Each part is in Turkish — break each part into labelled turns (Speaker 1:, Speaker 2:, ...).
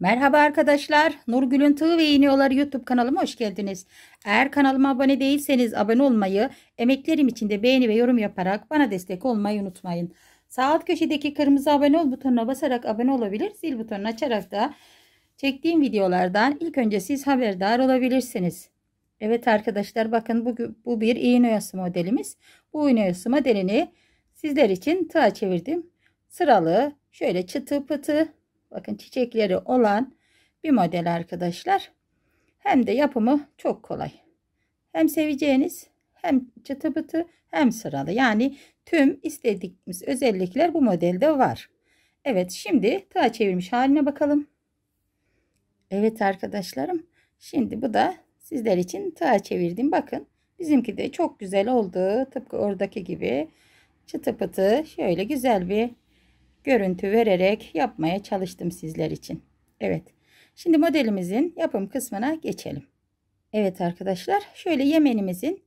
Speaker 1: Merhaba arkadaşlar. Nurgül'ün Tığ ve İğniyorlar YouTube kanalıma hoş geldiniz. Eğer kanalıma abone değilseniz abone olmayı, emeklerim için de beğeni ve yorum yaparak bana destek olmayı unutmayın. Sağ alt köşedeki kırmızı abone ol butonuna basarak abone olabilir, zil butonunu açarak da çektiğim videolardan ilk önce siz haberdar olabilirsiniz. Evet arkadaşlar bakın bu, bu bir iğne modelimiz. Bu iğne modelini sizler için tığa çevirdim. Sıralı şöyle çıtı pıtı Bakın çiçekleri olan bir model arkadaşlar. Hem de yapımı çok kolay. Hem seveceğiniz hem çıtı pıtı hem sıralı. Yani tüm istediğimiz özellikler bu modelde var. Evet şimdi tığa çevirmiş haline bakalım. Evet arkadaşlarım. Şimdi bu da sizler için tığa çevirdim. Bakın bizimki de çok güzel oldu. Tıpkı oradaki gibi çıtı pıtı şöyle güzel bir görüntü vererek yapmaya çalıştım sizler için. Evet. Şimdi modelimizin yapım kısmına geçelim. Evet arkadaşlar şöyle yemenimizin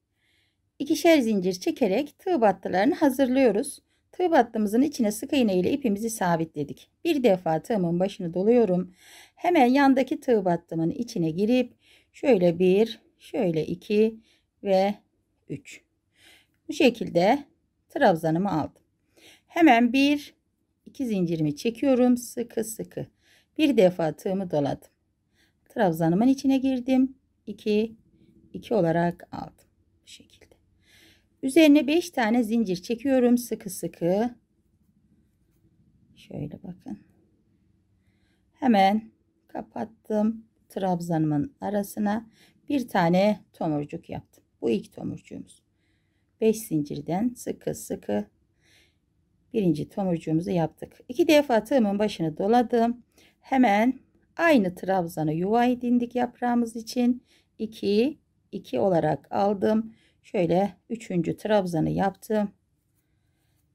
Speaker 1: ikişer zincir çekerek tığ battılarını hazırlıyoruz. Tığ battımızın içine sık iğne ile ipimizi sabitledik. Bir defa tığımın başını doluyorum. Hemen yandaki tığ battımın içine girip şöyle bir, şöyle iki ve üç. Bu şekilde trabzanımı aldım. Hemen bir 2 zincirimi çekiyorum sıkı sıkı bir defa tığımı doladım trabzanımın içine girdim 2 2 olarak aldım bu şekilde üzerine 5 tane zincir çekiyorum sıkı sıkı şöyle bakın hemen kapattım trabzanımın arasına bir tane tomurcuk yaptım bu ilk tomurcuğumuz 5 zincirden sıkı sıkı birinci tomurcuğumuzu yaptık. İki defa tığımın başını doladım. Hemen aynı trabzanı yuva dindik yaprağımız için. 2 2 olarak aldım. Şöyle üçüncü trabzanı yaptım.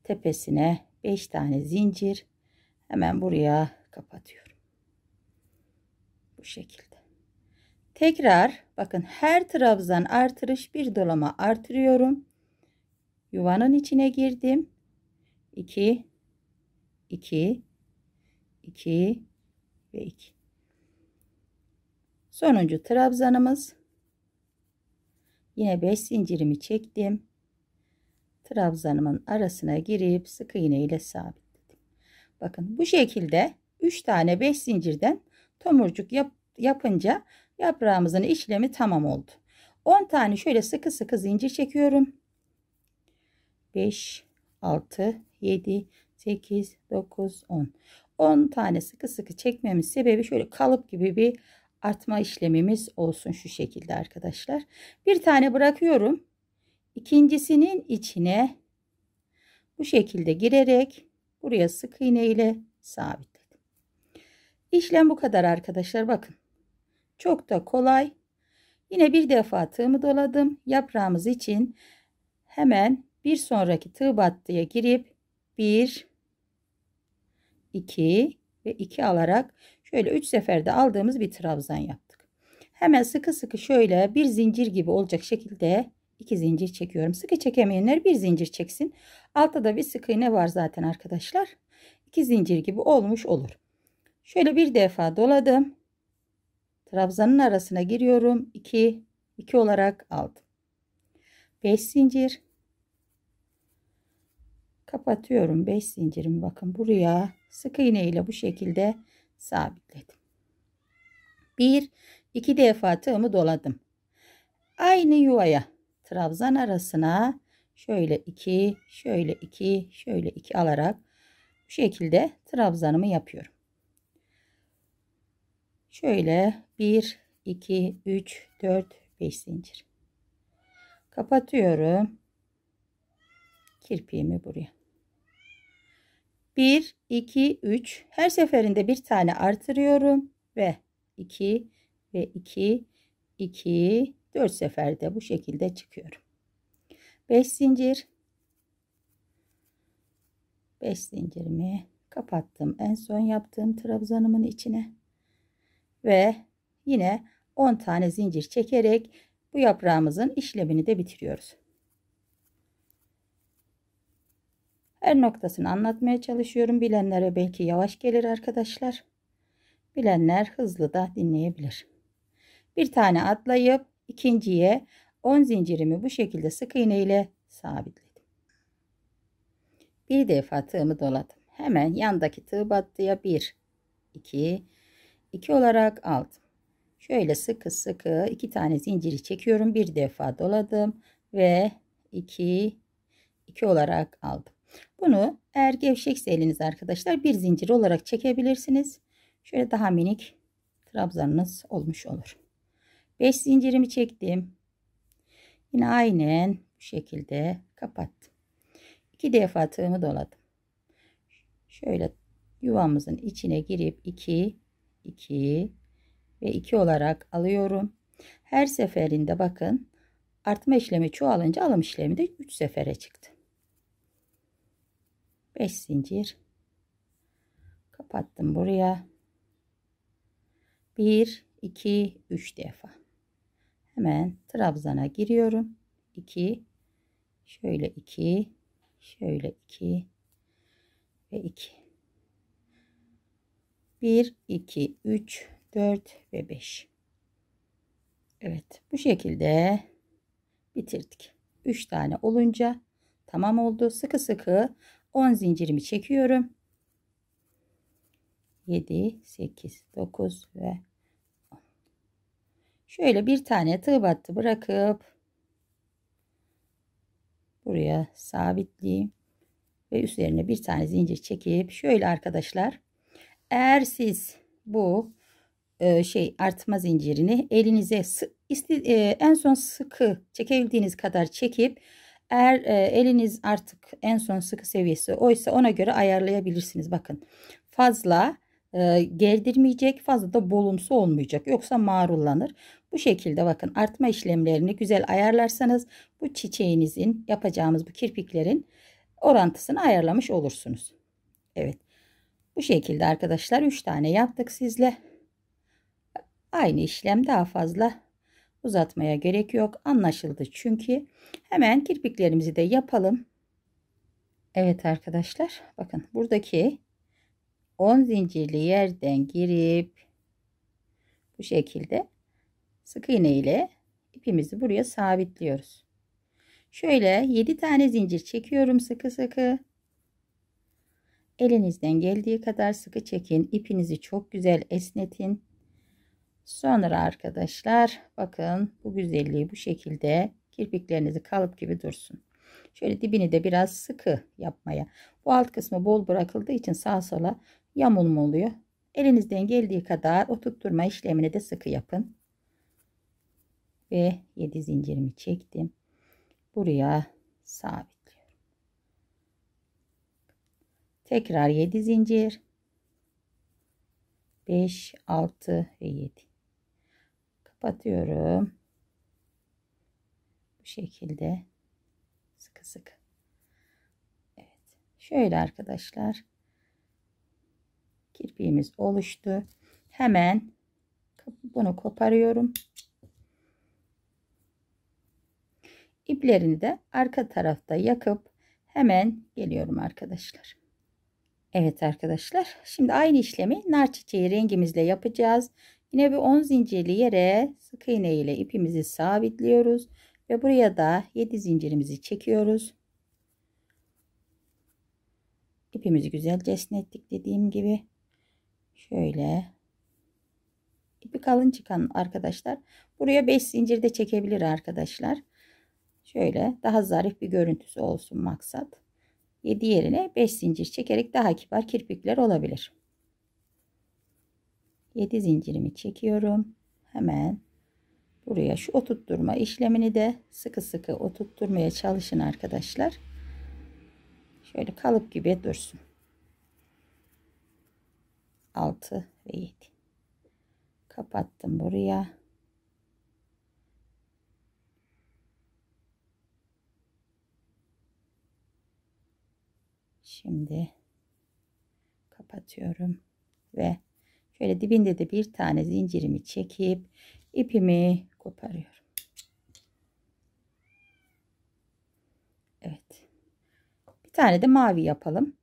Speaker 1: Tepesine 5 tane zincir. Hemen buraya kapatıyorum. Bu şekilde. Tekrar bakın her trabzan artırış bir dolama artırıyorum. Yuvanın içine girdim. 2 2 2 ve 2 sonuncu trabzanımız yine 5 zincirimi çektim trabzanımın arasına girip sık iğne ile sabitledim bakın bu şekilde 3 tane 5 zincirden tomurcuk yap, yapınca yaprağımızın işlemi tamam oldu 10 tane şöyle sıkı sıkı zincir çekiyorum 5 6, 7, 8, 9, 10. 10 tane sıkı sıkı çekmemiz sebebi şöyle kalıp gibi bir artma işlemimiz olsun şu şekilde arkadaşlar. Bir tane bırakıyorum. İkincisinin içine bu şekilde girerek buraya sık iğne ile sabitledim. İşlem bu kadar arkadaşlar bakın. Çok da kolay. Yine bir defa tığımı doladım. Yaprağımız için hemen bir sonraki tığ battıya girip 1 2 ve 2 alarak şöyle 3 seferde aldığımız bir trabzan yaptık. Hemen sıkı sıkı şöyle bir zincir gibi olacak şekilde 2 zincir çekiyorum. Sıkı çekemeyenler bir zincir çeksin. Altta da bir sıkı iğne var zaten arkadaşlar. 2 zincir gibi olmuş olur. Şöyle bir defa doladım. Trabzanın arasına giriyorum. 2 2 olarak aldım. 5 zincir kapatıyorum 5 zincirimi bakın buraya sık iğne ile bu şekilde sabitledim. 1 2 defa tığımı doladım. Aynı yuvaya trabzan arasına şöyle 2 şöyle 2 şöyle 2 alarak bu şekilde trabzanımı yapıyorum. Şöyle 1 2 3 4 5 zincir. Kapatıyorum. Kirpiğimi buraya. 1, 2, 3. Her seferinde bir tane artırıyorum. Ve 2 ve 2, 2, 4 seferde bu şekilde çıkıyorum. 5 zincir. 5 zincirimi kapattım. En son yaptığım trabzanımın içine. Ve yine 10 tane zincir çekerek bu yaprağımızın işlemini de bitiriyoruz. Her noktasını anlatmaya çalışıyorum. Bilenlere belki yavaş gelir arkadaşlar. Bilenler hızlı da dinleyebilir. Bir tane atlayıp ikinciye 10 zincirimi bu şekilde sık iğne ile sabitledim. Bir defa tığımı doladım. Hemen yandaki tığ battıya 1, 2, 2 olarak aldım. Şöyle sıkı sıkı iki tane zinciri çekiyorum. Bir defa doladım ve 2, 2 olarak aldım. Bunu eğer gevşekse eliniz arkadaşlar bir zincir olarak çekebilirsiniz. Şöyle daha minik trabzanınız olmuş olur. 5 zincirimi çektim. Yine aynen bu şekilde kapattım. 2 defa tığımı doladım. Şöyle yuvamızın içine girip 2 2 ve 2 olarak alıyorum. Her seferinde bakın artma işlemi çoğalınca alım işlemi de 3 sefere çıktı. 5 zincir kapattım buraya 1 2 3 defa hemen trabzana giriyorum 2 şöyle 2 şöyle 2 ve 2 1 2 3 4 ve 5 Evet bu şekilde bitirdik 3 tane olunca tamam oldu sıkı sıkı 10 zincirimi çekiyorum. 7, 8, 9 ve 10. Şöyle bir tane tığ battı bırakıp buraya sabitleyeyim ve üzerine bir tane zincir çekip şöyle arkadaşlar eğer siz bu e, şey artma zincirini elinize sık, isti, e, en son sıkı çekebildiğiniz kadar çekip eğer e, eliniz artık en son sıkı seviyesi oysa ona göre ayarlayabilirsiniz. Bakın fazla e, gerdirmeyecek fazla da bolumsu olmayacak yoksa mağrullanır. Bu şekilde bakın artma işlemlerini güzel ayarlarsanız bu çiçeğinizin yapacağımız bu kirpiklerin orantısını ayarlamış olursunuz. Evet bu şekilde arkadaşlar 3 tane yaptık sizle. Aynı işlem daha fazla uzatmaya gerek yok. Anlaşıldı çünkü. Hemen kirpiklerimizi de yapalım. Evet arkadaşlar bakın buradaki 10 zincirli yerden girip bu şekilde sık iğne ile ipimizi buraya sabitliyoruz. Şöyle 7 tane zincir çekiyorum sıkı sıkı. Elinizden geldiği kadar sıkı çekin. İpinizi çok güzel esnetin. Sonra arkadaşlar bakın bu güzelliği bu şekilde kirpiklerinizi kalıp gibi dursun. Şöyle dibini de biraz sıkı yapmaya. Bu alt kısmı bol bırakıldığı için sağa sola yamulma oluyor. Elinizden geldiği kadar oturtturma işlemini de sıkı yapın. Ve 7 zincirimi çektim. Buraya sabitliyorum. Tekrar 7 zincir. 5, 6 ve 7 kapatıyorum. Bu şekilde sıkı sıkı. Evet. Şöyle arkadaşlar. Kirpiğimiz oluştu. Hemen bunu koparıyorum. İplerini de arka tarafta yakıp hemen geliyorum arkadaşlar. Evet arkadaşlar şimdi aynı işlemi nar çiçeği rengimizle yapacağız. Yine bir 10 zincirli yere sık iğne ile ipimizi sabitliyoruz ve buraya da 7 zincirimizi çekiyoruz. İpimizi güzelce esnettik dediğim gibi. Şöyle ipi kalın çıkan arkadaşlar buraya 5 zincir de çekebilir arkadaşlar. Şöyle daha zarif bir görüntüsü olsun maksat. 7 yerine 5 zincir çekerek daha kibar kirpikler olabilir. 7 zincirimi çekiyorum. Hemen buraya şu oturtturma işlemini de sıkı sıkı oturtturmaya çalışın arkadaşlar. Şöyle kalıp gibi dursun. 6 ve 7. Kapattım buraya. Şimdi kapatıyorum ve Şöyle dibinde de bir tane zincirimi çekip ipimi koparıyorum. Evet. Bir tane de mavi yapalım.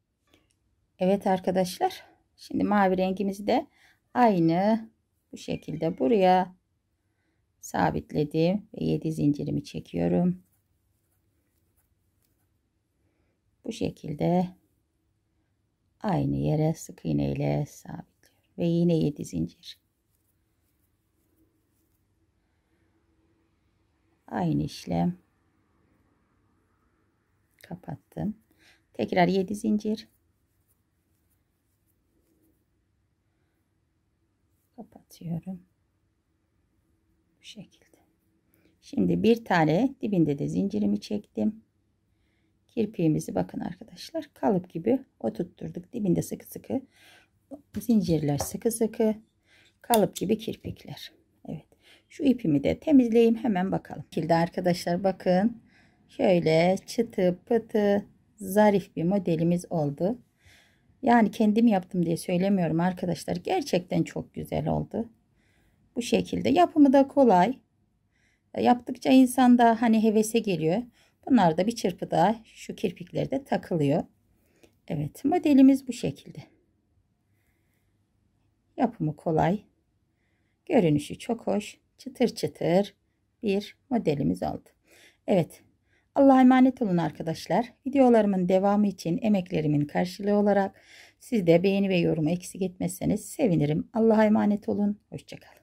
Speaker 1: Evet arkadaşlar. Şimdi mavi rengimizi de aynı bu şekilde buraya sabitledim ve 7 zincirimi çekiyorum. Bu şekilde aynı yere sık iğne ile sabit ve yine 7 zincir. Aynı işlem. Kapattım. Tekrar 7 zincir. Kapatıyorum. Bu şekilde. Şimdi bir tane dibinde de zincirimi çektim. Kirpiğimizi bakın arkadaşlar kalıp gibi oturtturduk. Dibinde sıkı sıkı zincirler sıkı sıkı kalıp gibi kirpikler. Evet. Şu ipimi de temizleyeyim hemen bakalım. Şekilde arkadaşlar bakın. Şöyle çıtı pıtı zarif bir modelimiz oldu. Yani kendim yaptım diye söylemiyorum arkadaşlar. Gerçekten çok güzel oldu. Bu şekilde yapımı da kolay. E, yaptıkça insan da hani hevese geliyor. Bunlar da bir çırpıda şu kirpiklerde takılıyor. Evet modelimiz bu şekilde. Yapımı kolay. Görünüşü çok hoş. Çıtır çıtır bir modelimiz oldu. Evet. Allah'a emanet olun arkadaşlar. Videolarımın devamı için emeklerimin karşılığı olarak siz de beğeni ve yorumu eksik etmezseniz sevinirim. Allah'a emanet olun. Hoşçakalın.